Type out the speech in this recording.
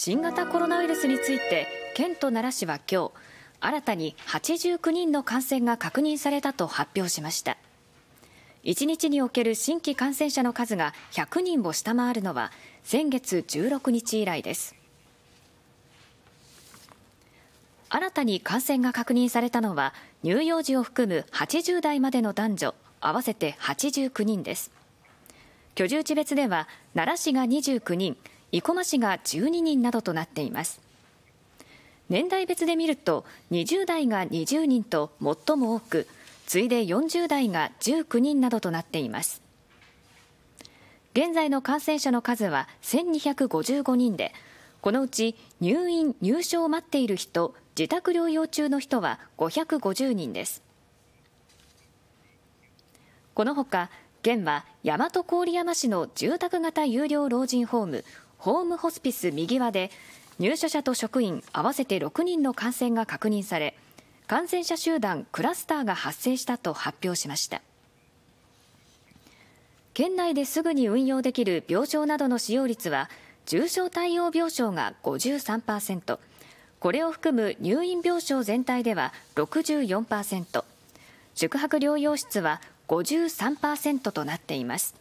新型コロナウイルスについて県と奈良市は今日新たに89人の感染が確認されたと発表しました1日における新規感染者の数が100人を下回るのは先月16日以来です新たに感染が確認されたのは乳幼児を含む80代までの男女合わせて89人です居住地別では奈良市が29人生駒市が12人などとなっています年代別で見ると20代が20人と最も多く次いで40代が19人などとなっています現在の感染者の数は1255人でこのうち入院・入所を待っている人自宅療養中の人は550人ですこのほか県は大和郡山市の住宅型有料老人ホームホームホスピス右輪で入所者と職員合わせて6人の感染が確認され感染者集団クラスターが発生したと発表しました県内ですぐに運用できる病床などの使用率は重症対応病床が53%これを含む入院病床全体では64%宿泊療養室は53%となっています